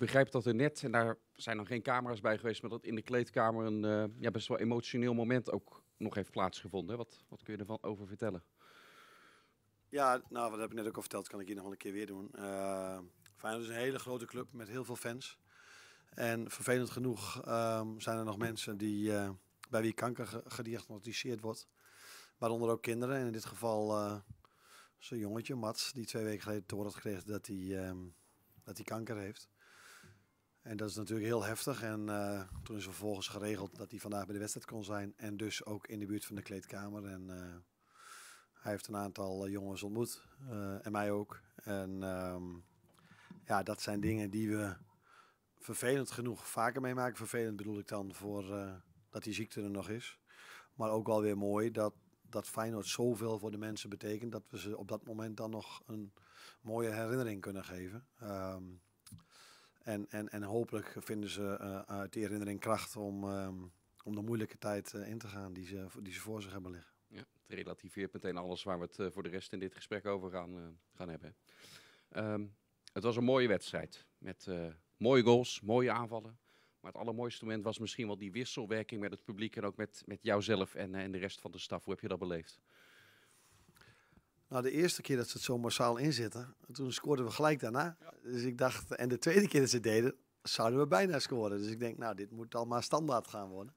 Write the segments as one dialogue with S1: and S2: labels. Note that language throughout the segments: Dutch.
S1: begrijp dat er net, en daar zijn dan geen camera's bij geweest, maar dat in de kleedkamer een eh, ja, best wel emotioneel moment ook nog heeft plaatsgevonden. Wat, wat kun je ervan over vertellen?
S2: Ja, nou, wat heb ik net ook al verteld, kan ik hier nog wel een keer weer doen. Uh, Feyenoord is een hele grote club met heel veel fans. En vervelend genoeg ehm, zijn er nog mensen die, eh, bij wie kanker gediagnosticeerd wordt. Waaronder ook kinderen. En in dit geval uh, zo'n jongetje, Mats, die twee weken geleden te horen had gekregen dat hij ehm, dat hij kanker heeft. En dat is natuurlijk heel heftig. En eh, toen is vervolgens geregeld dat hij vandaag bij de wedstrijd kon zijn. En dus ook in de buurt van de kleedkamer. En eh, hij heeft een aantal eh, jongens ontmoet. en mij ook. En ehm, ja, dat zijn dingen die we vervelend genoeg vaker meemaken. Vervelend bedoel ik dan voor dat die ziekte er nog is. Maar ook wel weer mooi dat, dat Feyenoord zoveel voor de mensen betekent. Dat we ze op dat moment dan nog een mooie herinnering kunnen geven. Ehm, en, en, en hopelijk vinden ze eh, uit die herinnering kracht om, ehm, om de moeilijke tijd eh, in te gaan die ze, die ze voor zich hebben liggen.
S1: Ja, het relativeert meteen alles waar we het eh, voor de rest in dit gesprek over gaan, gaan hebben. Ehm, het was een mooie wedstrijd met mooie goals, mooie aanvallen. Maar het allermooiste moment was misschien wel die wisselwerking met het publiek en ook met, met jouzelf en, en de rest van de staf. Hoe heb je dat beleefd?
S2: Nou, de eerste keer dat ze het zo massaal inzetten, toen scoorden we gelijk daarna. Dus ik dacht, en de tweede keer dat ze het deden, zouden we bijna scoren. Dus ik denk, nou, dit moet dan maar standaard gaan worden.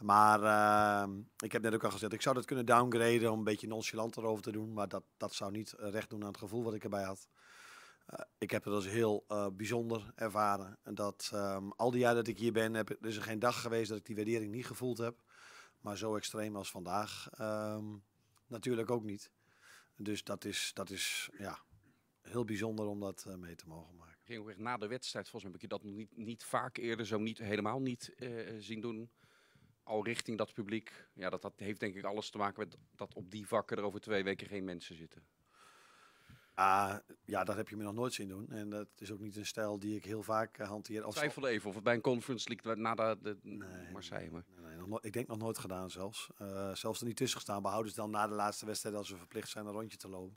S2: Maar ehm, ik heb net ook al gezegd, ik zou dat kunnen downgraden om een beetje nonchalant erover te doen. Maar dat, dat zou niet eh, recht doen aan het gevoel wat ik erbij had. Eh, ik heb het als heel eh, bijzonder ervaren. En dat ehm, al die jaren dat ik hier ben, heb, is er geen dag geweest dat ik die waardering niet gevoeld heb. Maar zo extreem als vandaag ehm, natuurlijk ook niet. Dus dat is, dat is ja, heel bijzonder om dat eh, mee te mogen
S1: maken. Ging ook na de wedstrijd, volgens mij heb ik je dat niet, niet vaak eerder zo niet, helemaal niet eh, zien doen. Al richting dat publiek. Ja, dat, dat heeft denk ik alles te maken met dat op die vakken er over twee weken geen mensen zitten.
S2: Ah, ja, dat heb je me nog nooit zien doen. En dat is ook niet een stijl die ik heel vaak uh, hanteer. Ik Twijfel even of het bij een conference liegt na de, de nee, Marseille. Maar. Nee, nee, ik denk nog nooit gedaan zelfs. Eh, zelfs er niet tussen gestaan. Behouden ze dan na de laatste wedstrijd als ze verplicht zijn een rondje te lopen.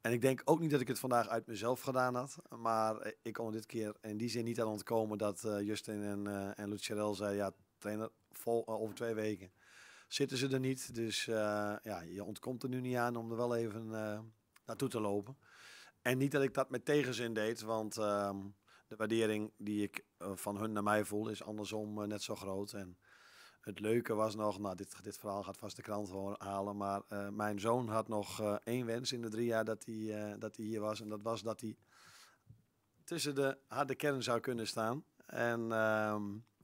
S2: En ik denk ook niet dat ik het vandaag uit mezelf gedaan had. Maar eh, ik kon dit keer in die zin niet aan ontkomen dat Justin en, uh, en Lucharel zei... Ja, trainer, vol, over twee weken zitten ze er niet. Dus ja, je ontkomt er nu niet aan om er wel even naartoe te lopen. En niet dat ik dat met tegenzin deed, want ehm, de waardering die ik eh, van hun naar mij voel is andersom eh, net zo groot. En het leuke was nog, nou dit, dit verhaal gaat vast de krant halen, maar eh, mijn zoon had nog één wens in de drie jaar dat hij, dat hij hier was. En dat was dat hij tussen de harde kern zou kunnen staan. En ehm,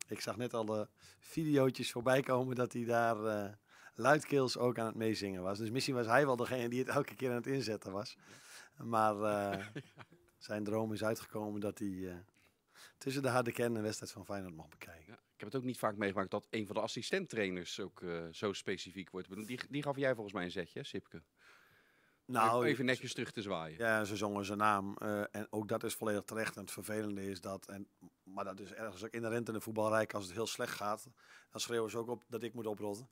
S2: ik zag net al de videootjes voorbij komen dat hij daar luidkeels ook aan het meezingen was. Dus misschien was hij wel degene die het elke keer aan het inzetten was. Maar eh, zijn droom is uitgekomen dat hij eh, tussen de harde kern wedstrijd van Feyenoord mag
S1: bekijken. ik heb het ook niet vaak meegemaakt dat een van de assistenttrainers
S2: ook eh, zo specifiek wordt Die, die gaf jij volgens mij een zetje, Sipke. Nou, even netjes terug te zwaaien. Ja, ze zongen zijn naam. en ook dat is volledig terecht. En het vervelende is dat, en maar dat is ergens ook in de voetbalrijk. Als het heel slecht gaat, dan schreeuwen ze ook op dat ik moet oprotten.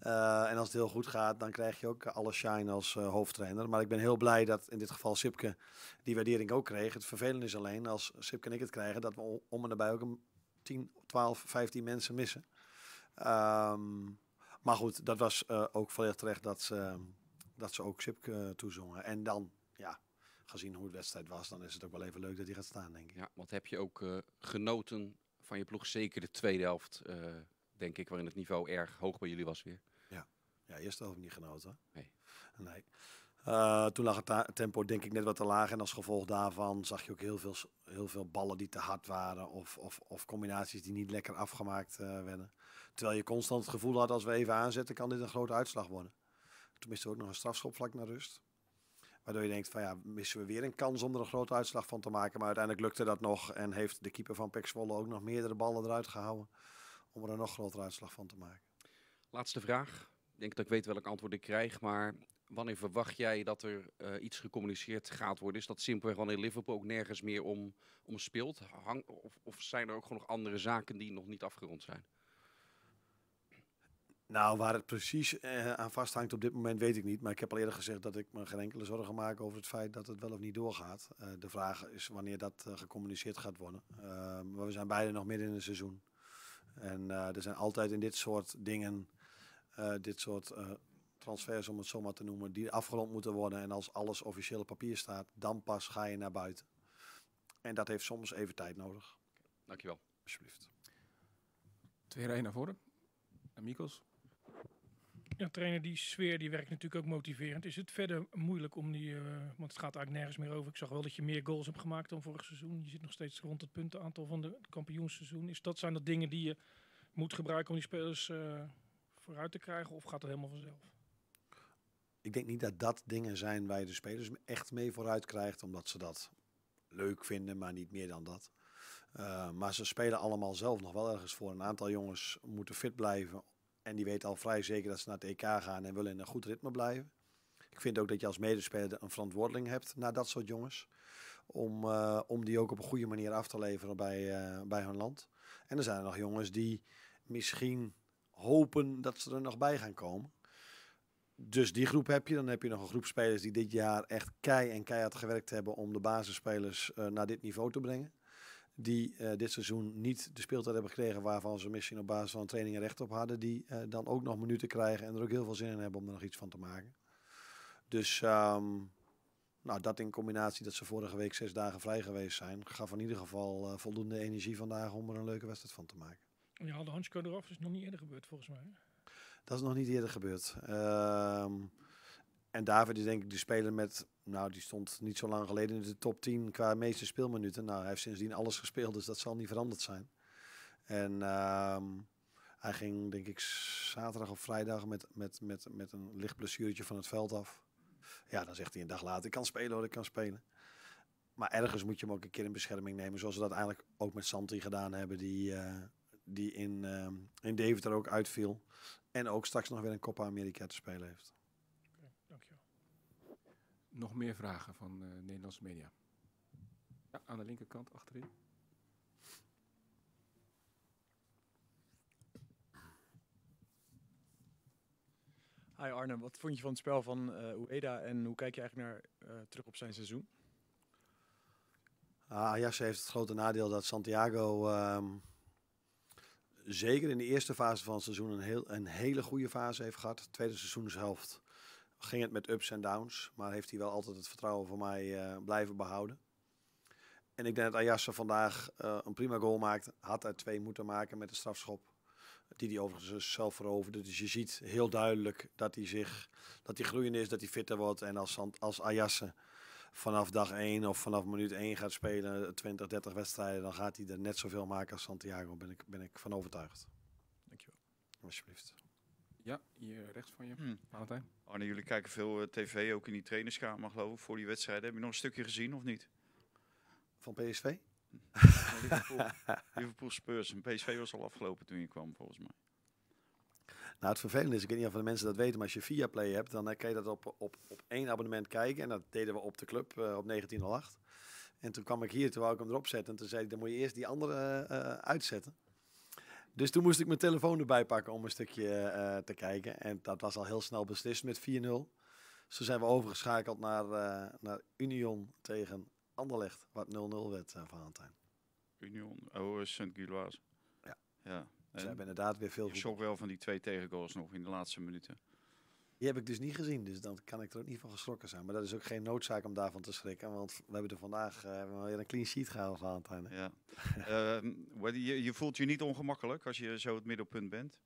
S2: Eh, en als het heel goed gaat, dan krijg je ook alle shine als eh, hoofdtrainer. Maar ik ben heel blij dat in dit geval Sipke die waardering ook kreeg. Het vervelende is alleen als Sipke en ik het krijgen, dat we om en daarbij ook een 10, 12, 15 mensen missen. Ehm, maar goed, dat was eh, ook volledig terecht dat ze, dat ze ook Sipke toezongen. En dan gezien hoe het wedstrijd was, dan is het ook wel even leuk dat hij gaat staan, denk ik. Ja, want heb je ook
S1: eh, genoten van je ploeg? Zeker de tweede helft, eh, denk ik, waarin het niveau erg hoog
S2: bij jullie was weer. Ja, ja eerste helft niet genoten. Nee. nee. Eh, toen lag het tempo denk ik net wat te laag. En als gevolg daarvan zag je ook heel veel, heel veel ballen die te hard waren. Of, of, of combinaties die niet lekker afgemaakt werden. Terwijl je constant het gevoel had, als we even aanzetten, kan dit een grote uitslag worden. Toen miste ook nog een strafschop vlak naar rust. Waardoor je denkt van ja, missen we weer een kans om er een grote uitslag van te maken. Maar uiteindelijk lukte dat nog en heeft de keeper van Pek Zwolle ook nog meerdere ballen eruit gehouden. Om er een nog grotere uitslag van te maken.
S1: Laatste vraag. Ik denk dat ik weet welk antwoord ik krijg, maar wanneer verwacht jij dat er eh, iets gecommuniceerd gaat worden? Is dat simpelweg wanneer Liverpool ook nergens meer om, om speelt? Hang, of, of zijn er ook gewoon nog andere zaken die nog niet afgerond zijn?
S2: Nou, waar het precies eh, aan vasthangt op dit moment weet ik niet. Maar ik heb al eerder gezegd dat ik me geen enkele zorgen maak over het feit dat het wel of niet doorgaat. Eh, de vraag is wanneer dat eh, gecommuniceerd gaat worden. Ehm, maar we zijn beide nog midden in het seizoen. En er zijn altijd in dit soort dingen, dit soort transfers om het zo maar te noemen, die afgerond moeten worden. En als alles officieel op papier staat, dan pas ga je naar buiten. En dat heeft soms even tijd nodig.
S1: Dankjewel. Alsjeblieft. Twee rijen naar voren. Amigos. Ja, trainer, die sfeer die werkt natuurlijk ook motiverend. Is het verder moeilijk om die, eh, want het gaat eigenlijk nergens meer over. Ik zag wel dat je meer goals hebt gemaakt dan vorig seizoen. Je zit nog steeds rond het puntenaantal van de kampioensseizoen. Is dat, zijn dat dingen die je moet gebruiken om die spelers eh, vooruit te krijgen of gaat het helemaal vanzelf?
S2: Ik denk niet dat dat dingen zijn waar je de spelers echt mee vooruit krijgt, omdat ze dat leuk vinden, maar niet meer dan dat. Eh, maar ze spelen allemaal zelf nog wel ergens voor. Een aantal jongens moeten fit blijven en die weten al vrij zeker dat ze naar het EK gaan en willen in een goed ritme blijven. Ik vind ook dat je als medespeler een verantwoordeling hebt naar dat soort jongens. Om, eh, om die ook op een goede manier af te leveren bij, eh, bij hun land. En er zijn er nog jongens die misschien hopen dat ze er nog bij gaan komen. Dus die groep heb je. Dan heb je nog een groep spelers die dit jaar echt kei en keihard gewerkt hebben om de basisspelers eh, naar dit niveau te brengen die eh, dit seizoen niet de speeltijd hebben gekregen waarvan ze misschien op basis van trainingen recht op hadden, die eh, dan ook nog minuten krijgen en er ook heel veel zin in hebben om er nog iets van te maken. Dus ehm, nou, dat in combinatie dat ze vorige week zes dagen vrij geweest zijn, gaf in ieder geval eh, voldoende energie vandaag om er een leuke wedstrijd van te maken.
S1: Je haalde handschoen eraf, dat is nog niet eerder gebeurd volgens mij.
S2: Dat is nog niet eerder gebeurd. Ehm, en David is denk ik de speler met, nou die stond niet zo lang geleden in de top 10 qua meeste speelminuten. Nou, hij heeft sindsdien alles gespeeld, dus dat zal niet veranderd zijn. En ehm, hij ging denk ik zaterdag of vrijdag met, met, met, met een licht blessuretje van het veld af. Ja, dan zegt hij een dag later, ik kan spelen hoor, ik kan spelen. Maar ergens moet je hem ook een keer in bescherming nemen. Zoals we dat eigenlijk ook met Santi gedaan hebben. Die, eh, die in, uh, in Deventer ook uitviel. En ook straks nog weer een Copa America te spelen heeft nog meer vragen van eh, Nederlandse media?
S1: Ja, aan de linkerkant achterin. Hi Arne, wat vond je van het spel van uh, Ueda en hoe kijk je eigenlijk naar eh, terug op zijn seizoen?
S2: Uh, Ajax heeft het grote nadeel dat Santiago ehm, zeker in de eerste fase van het seizoen een, heel, een hele goede fase heeft gehad. Tweede seizoenshelft ging het met ups en downs, maar heeft hij wel altijd het vertrouwen van mij eh, blijven behouden. En ik denk dat Ayasse vandaag eh, een prima goal maakt. Had er twee moeten maken met de strafschop. Die hij overigens dus zelf veroverde. Dus je ziet heel duidelijk dat hij zich dat hij groeiende is, dat hij fitter wordt. En als, als Ayasse vanaf dag 1 of vanaf minuut 1 gaat spelen, 20, 30 wedstrijden, dan gaat hij er net zoveel maken als Santiago. Ben ik, ben ik van overtuigd. Dankjewel. Alsjeblieft. Ja, hier rechts van je, hmm. Valentijn.
S3: Arne, oh, jullie kijken veel eh, tv, ook in die trainerskamer geloof ik, voor die wedstrijden. Heb je nog een stukje gezien of niet?
S2: Van PSV? Liverpool,
S3: Liverpool Spurs. En PSV was al afgelopen toen je kwam, volgens mij.
S2: Nou, het vervelende is, ik weet niet of de mensen dat weten, maar als je via Play hebt, dan eh, kan je dat op, op, op één abonnement kijken. En dat deden we op de club eh, op 1908. En toen kwam ik hier, toen wou ik hem erop zetten. En toen zei ik, dan moet je eerst die andere uitzetten. Dus toen moest ik mijn telefoon erbij pakken om een stukje eh, te kijken. En dat was al heel snel beslist met 4-0. Zo zijn we overgeschakeld naar, uh, naar Union tegen Anderlecht, wat 0-0 werd, eh, van Antijn. Union,
S3: oh, Sint-Gilloise. Ja. ja. Ze hebben inderdaad weer veel... Ik schrok wel van die twee tegengoals nog in de laatste minuten.
S2: Die heb ik dus niet gezien, dus dan kan ik er ook niet van geschrokken zijn. Maar dat is ook geen noodzaak om daarvan te schrikken, want we hebben er vandaag uh, weer een clean sheet gehaald van het Ja.
S3: uh, je, je, voelt je niet ongemakkelijk als je zo het middelpunt bent?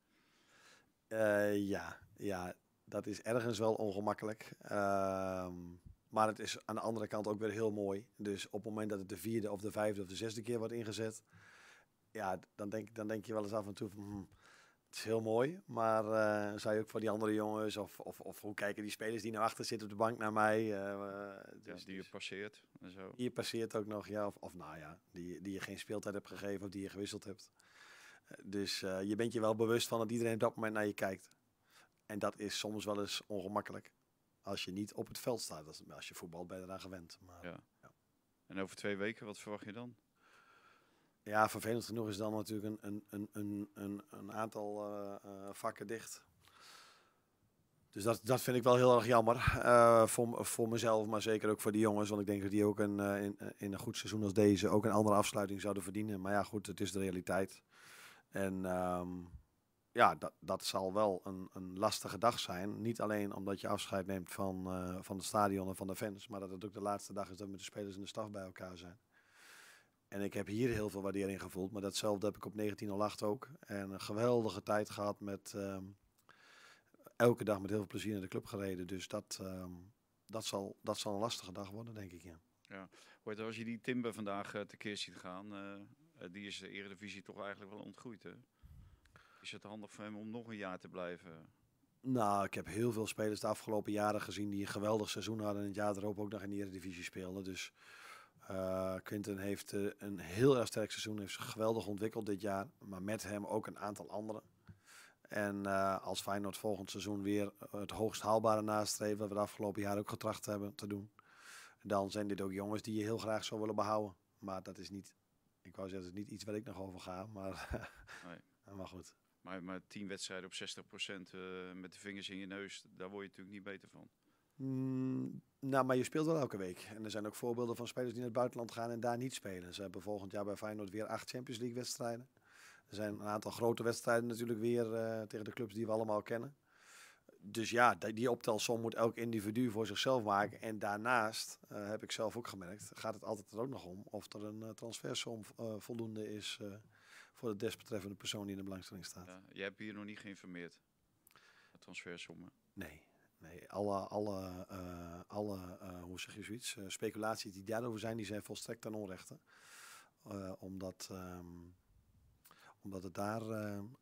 S2: Eh, ja, ja, dat is ergens wel ongemakkelijk. Ehm, maar het is aan de andere kant ook weer heel mooi. Dus op het moment dat het de vierde of de vijfde of de zesde keer wordt ingezet, ja, dan denk, dan denk je wel eens af en toe van... Hmm, het is heel mooi, maar uh, je ook voor die andere jongens, of, of, of hoe kijken die spelers die nou achter zitten op de bank naar mij? Eh, eh, dus, ja, die je dus passeert en zo. Die je passeert ook nog, ja, of, of nou ja, die, die je geen speeltijd hebt gegeven of die je gewisseld hebt. Dus je bent je wel bewust van dat iedereen op dat moment naar je kijkt. En dat is soms wel eens ongemakkelijk. Als je niet op het veld staat, als, je voetbal bijna gewend. Maar, ja. ja.
S3: En over twee weken, wat verwacht je dan?
S2: Ja, vervelend genoeg is dan natuurlijk een, een, een, een, een aantal eh, eh, vakken dicht. Dus dat, dat vind ik wel heel erg jammer. Eh, voor, voor mezelf, maar zeker ook voor die jongens. Want ik denk dat die ook een, in, in, een goed seizoen als deze ook een andere afsluiting zouden verdienen. Maar ja, goed, het is de realiteit. En ehm, ja, dat, dat zal wel een, een lastige dag zijn. Niet alleen omdat je afscheid neemt van, uh, van het stadion en van de fans. Maar dat het ook de laatste dag is dat we met de spelers en de staf bij elkaar zijn. En ik heb hier heel veel waardering gevoeld. Maar datzelfde heb ik op 1908 ook. En een geweldige tijd gehad met... Ehm, elke dag met heel veel plezier naar de club gereden. Dus dat, ehm, dat, zal, dat zal een lastige dag worden, denk ik, ja.
S3: Ja, Hoort, als je die Timber vandaag uh, tekeer ziet gaan... Eh, eh, die is de Eredivisie toch eigenlijk wel ontgroeid, hè? Is het handig voor hem om nog een jaar te blijven?
S2: Nou, ik heb heel veel spelers de afgelopen jaren gezien die een geweldig seizoen hadden en het jaar erop ook nog in de Eredivisie speelden. Dus uh, Quinten heeft eh, een heel erg sterk seizoen, heeft zich geweldig ontwikkeld dit jaar, maar met hem ook een aantal anderen. En uh, als Feyenoord volgend seizoen weer het hoogst haalbare nastreeft, wat we het afgelopen jaar ook getracht hebben te doen, dan zijn dit ook jongens die je heel graag zou willen behouden. Maar dat is niet, ik wou zeggen, dat niet iets waar ik nog over ga, maar, nee. maar goed.
S3: Maar, maar tien wedstrijden op 60% met de vingers in je neus, daar word je natuurlijk niet beter van.
S2: Mm, nou, maar je speelt wel elke week. En er zijn ook voorbeelden van spelers die naar het buitenland gaan en daar niet spelen. Ze hebben volgend jaar bij Feyenoord weer acht Champions League wedstrijden. Er zijn een aantal grote wedstrijden natuurlijk weer eh, tegen de clubs die we allemaal kennen. Dus ja, die optelsom moet elk individu voor zichzelf maken. En daarnaast, eh, heb ik zelf ook gemerkt, gaat het altijd er ook nog om of er een uh, voldoende is voor de desbetreffende persoon die in de belangstelling staat. Ja, jij
S3: hebt hier nog niet geïnformeerd,
S2: de transfersommen? Nee. Nee, alle, alle, eh, alle eh, hoe zeg je zoiets, uh, speculaties die daarover zijn, die zijn volstrekt ten onrechte. omdat, ehm, omdat het daar,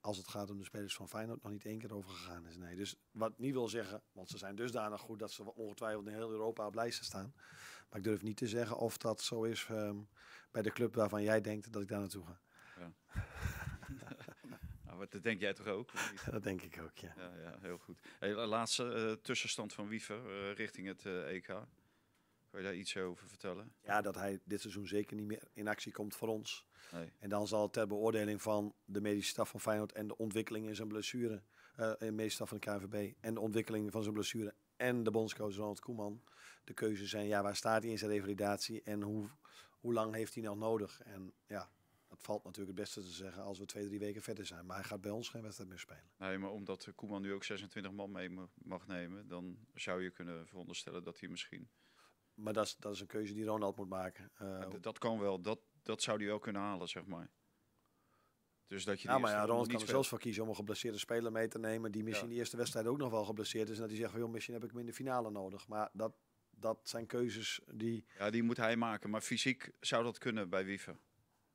S2: als het gaat om de spelers van Feyenoord, nog niet één keer over gegaan is. Nee, dus wat niet wil zeggen, want ze zijn dusdanig goed dat ze ongetwijfeld in heel Europa op lijsten staan. Maar ik durf niet te zeggen of dat zo is ehm, bij de club waarvan jij denkt dat ik daar naartoe ga. Ja.
S3: dat denk jij toch ook? Dat denk ik ook, ja. Ja, ja heel goed. Hey, laatste eh, tussenstand van Wiever eh, richting het eh, EK. Kan je daar iets over vertellen?
S2: Ja, dat hij dit seizoen zeker niet meer in actie komt voor ons. Nee. En dan zal ter beoordeling van de medische staf van Feyenoord en de ontwikkeling in zijn blessure, in de medische staf van de KNVB en de ontwikkeling van zijn blessure en de bondscoach Ronald Koeman, de keuze zijn, ja, waar staat hij in zijn revalidatie en hoe, hoe lang heeft hij nog nodig? En ja, valt natuurlijk het beste te zeggen als we twee, drie weken verder zijn. Maar hij gaat bij ons geen wedstrijd meer spelen.
S3: Nee, maar omdat Koeman nu ook 26 man mee mag nemen, dan zou je kunnen veronderstellen dat hij misschien... Maar dat is, dat is een keuze die Ronald moet maken. Eh, dat kan wel, dat, dat zou hij wel kunnen halen, zeg maar. Dus dat je ja, maar ja, Ronald kan er zelfs voor
S2: kiezen om een geblesseerde speler mee te nemen... die misschien in de eerste wedstrijd ook nog wel geblesseerd is. En dat hij zegt, van, joh, misschien heb ik hem in de finale nodig. Maar dat, dat zijn keuzes die...
S3: Ja, die moet hij maken. Maar fysiek zou dat kunnen bij Wieven.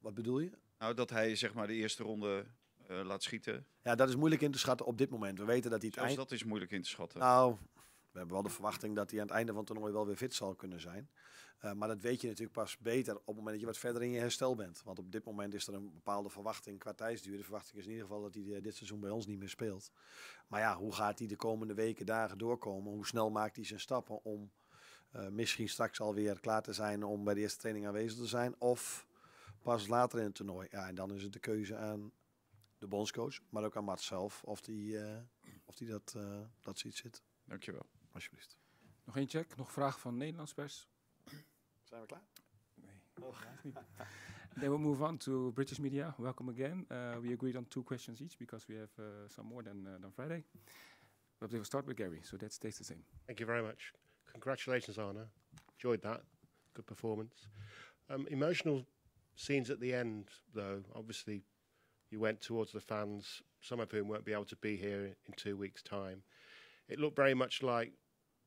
S3: Wat bedoel je? Nou, dat hij zeg maar de eerste ronde eh, laat schieten.
S2: Ja, dat is moeilijk in te schatten op dit moment. We weten dat hij het eind... dat is
S3: moeilijk in te schatten. Nou,
S2: we hebben wel de verwachting dat hij aan het einde van het toernooi wel weer fit zal kunnen zijn. Eh, maar dat weet je natuurlijk pas beter op het moment dat je wat verder in je herstel bent. Want op dit moment is er een bepaalde verwachting qua tijdsduur. De verwachting is in ieder geval dat hij eh, dit seizoen bij ons niet meer speelt. Maar ja, hoe gaat hij de komende weken, dagen doorkomen? Hoe snel maakt hij zijn stappen om misschien straks alweer klaar te zijn om bij de eerste training aanwezig te zijn? Of pas later in het toernooi. Ja, en dan is het de keuze aan de bondscoach, maar ook aan Mart zelf, of die, uh, of die dat, uh, dat ziet zit. Dankjewel. Alsjeblieft. Nog één check, nog vraag van Nederlands pers. Zijn we klaar? Nee. Then we move on to
S1: British media. Welcome again. Uh, we agreed on two questions each because we have some more than, than Friday.
S4: But we will start with Gary, so that stays the same. Thank you very much. Congratulations, Anna. Enjoyed that. Good performance. Um, emotional scenes at the end, though,
S3: obviously you went towards the fans, some of whom won't be able to be here in two
S2: weeks' time. It looked very much like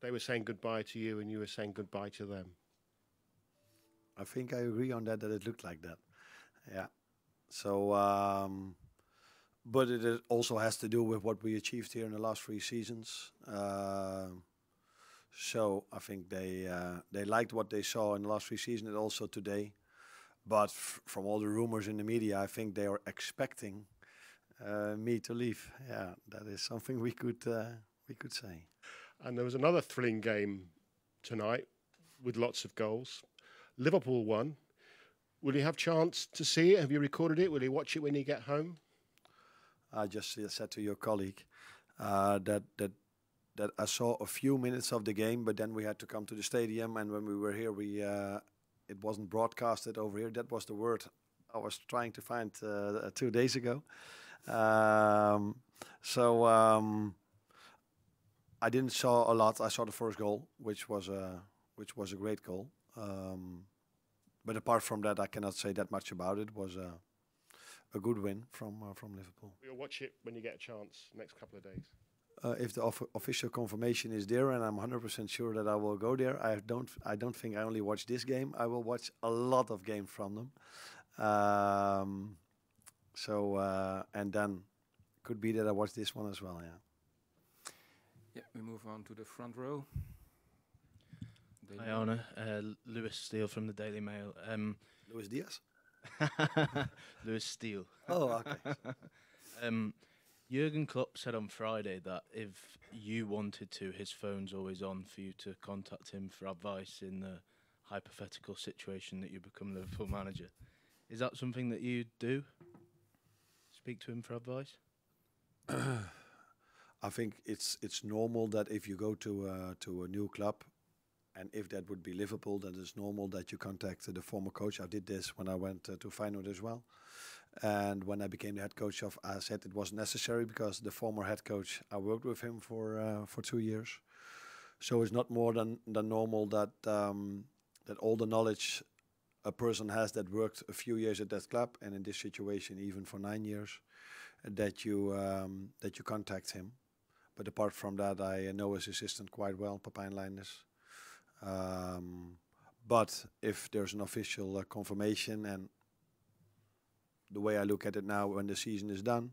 S2: they were saying goodbye to you and you were saying goodbye to them. I think I agree on that, that it looked like that. Yeah. So, um, but it also has to do with what we achieved here in the last three seasons. Uh, so I think they uh, they liked what they saw in the last three seasons and also today. But from all the rumors in the media, I think they are expecting uh, me to leave. Yeah, that is something we could uh, we could say. And there was another thrilling game tonight with lots of goals. Liverpool won. Will you have chance to see it? Have you recorded it? Will you watch it when you get home? I just uh, said to your colleague uh, that that that I saw a few minutes of the game, but then we had to come to the stadium, and when we were here, we uh, it wasn't broadcasted over here. That was the word I was trying to find uh, uh, two days ago. Um, so um, I didn't saw a lot. I saw the first goal, which was a which was a great goal. Um, but apart from that, I cannot say that much about it. it was a a good win from uh, from Liverpool.
S4: You'll watch it when you get a chance next couple of days
S2: uh, if the of official confirmation is there, and I'm 100% sure that I will go there. I don't. I don't think I only watch this game. I will watch a lot of games from them. Um, so uh, and then could be that I watch this one as well. Yeah.
S1: Yeah. We move on to the front row.
S2: Daily Iona
S4: uh, Lewis Steele from the Daily Mail. Um, Lewis Diaz. Lewis Steele. Oh, okay. um, Jurgen Klopp said on Friday that if you wanted to, his phone's always on for you to contact him for advice in the hypothetical situation that you become Liverpool manager. Is that something that you do? Speak to him for advice?
S2: I think it's it's normal that if you go to a, uh, to a new club, and if that would be Liverpool, then it's normal that you contact uh, the former coach. I did this when I went uh, to Feyenoord as well. And when I became the head coach of AZ, it was necessary because the former head coach, I worked with him for uh, for two years. So it's not more than, than normal that um, that all the knowledge a person has that worked a few years at that club, and in this situation, even for nine years, that you um, that you contact him. But apart from that, I know his assistant quite well, Papijn Leinders. Um, but if there's an official uh, confirmation and the way I look at it now, when the season is done,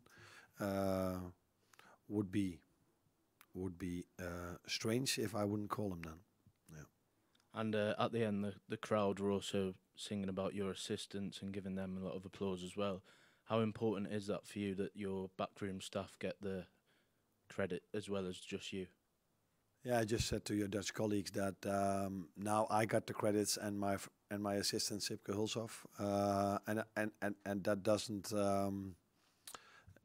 S2: uh, would be would be uh, strange if I wouldn't call him then.
S4: Yeah. And uh, at the end, the the crowd were also singing about your assistance and giving them a lot of applause as well. How important is that for you that your backroom staff get the credit as well as just you?
S2: Yeah, I just said to your Dutch colleagues that um, now I got the credits and my and my assistant Sipke Hulshoff, uh, and and and and that doesn't um,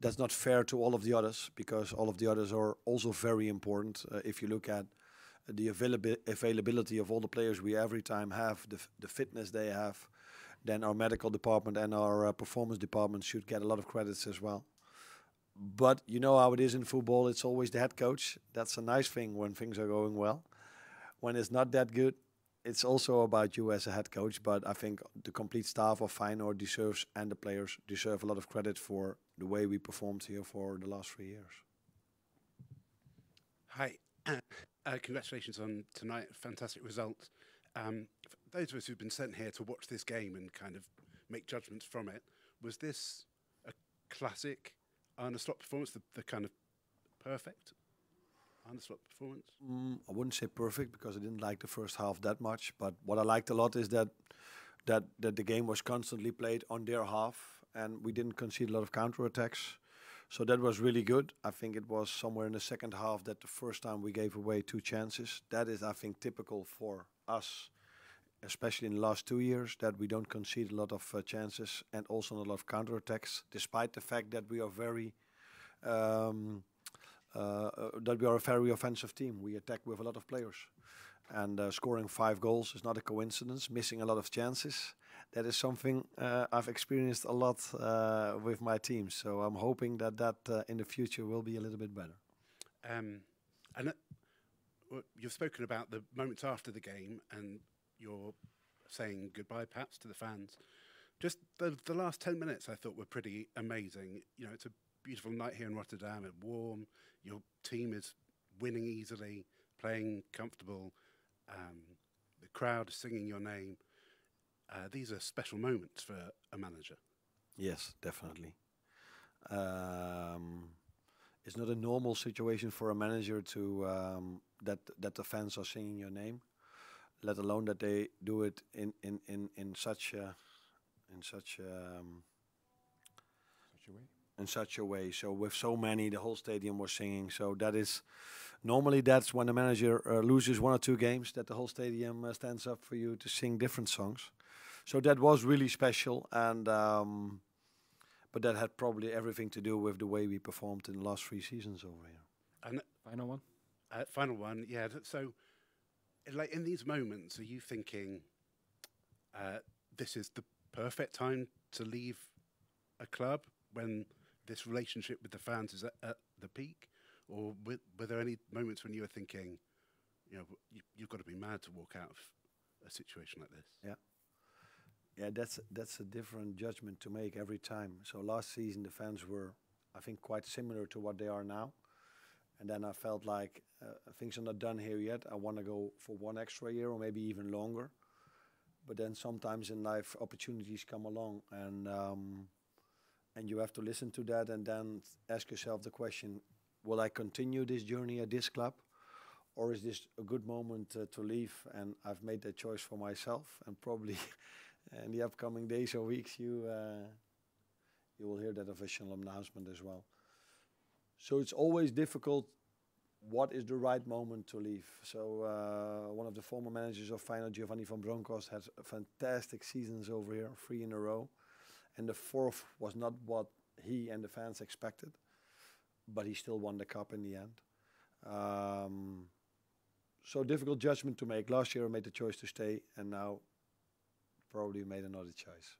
S2: that's not fair to all of the others because all of the others are also very important. Uh, if you look at the availab availability of all the players we every time have, the the fitness they have, then our medical department and our uh, performance department should get a lot of credits as well. But you know how it is in football; it's always the head coach. That's a nice thing when things are going well. When it's not that good, it's also about you as a head coach, but I think the complete staff of Feyenoord deserves and the players deserve a lot of credit for the way we performed here for the last three years.
S4: Hi, uh, congratulations on tonight. Fantastic result. Um, those of us who've been sent here to watch this game and kind of make judgments from it, was this a classic Arne Slot performance, the, the kind of perfect performance?
S2: Mm, I wouldn't say perfect because I didn't like the first half that much. But what I liked a lot is that that that the game was constantly played on their half, and we didn't concede a lot of counter attacks. So that was really good. I think it was somewhere in the second half that the first time we gave away two chances. That is, I think, typical for us, especially in the last two years, that we don't concede a lot of uh, chances and also a lot of counter attacks, despite the fact that we are very um, uh, that we are a very offensive team. We attack with a lot of players. And uh, scoring five goals is not a coincidence. Missing a lot of chances, that is something uh, I've experienced a lot with my team. So I'm hoping that that in the future will be a little bit better.
S4: Um, and you've spoken about the moments after the game and you're saying goodbye perhaps to the fans. Just the, the last 10 minutes I thought were pretty amazing. You know, it's a beautiful night here in Rotterdam. It's warm. Your team is winning easily, playing comfortable. Um, the crowd is singing your name. Uh, these are special moments for a manager.
S2: Yes, definitely. Um, it's not a normal situation for a manager to um, that that the fans are singing your name, let alone that they do it in in in in such a in such a, um, such a way in such a way. So with so many, the whole stadium was singing. So that is normally that's when the manager uh, loses one or two games that the whole stadium uh, stands up for you to sing different songs. So that was really special, and um, but that had probably everything to do with the way we performed in the last three seasons over here. And
S4: final one, uh, final one, yeah. So, like in these moments, are you thinking uh, this is the perfect time to leave a club when? this relationship with the fans is at, at the peak, or were, were, there any moments when you were thinking, you know, you, have got to be mad to walk out of
S2: a situation like this? Yeah. Yeah, that's that's a different judgment to make every time. So last season the fans were, I think, quite similar to what they are now, and then I felt like uh, things are not done here yet. I want to go for one extra year or maybe even longer, but then sometimes in life opportunities come along, and um, and you have to listen to that and then ask yourself the question will i continue this journey at this club or is this a good moment uh, to leave and i've made that choice for myself and probably in the upcoming days or weeks you uh, you will hear that official announcement as well so it's always difficult what is the right moment to leave? So uh, one of the former managers of Final, Giovanni van Bronckhorst, had fantastic seasons over here, three in a row and the fourth was not what he and the fans expected, but he still won the cup in the end. Um, so difficult judgment to make. Last year I made the choice to stay, and now probably made another choice.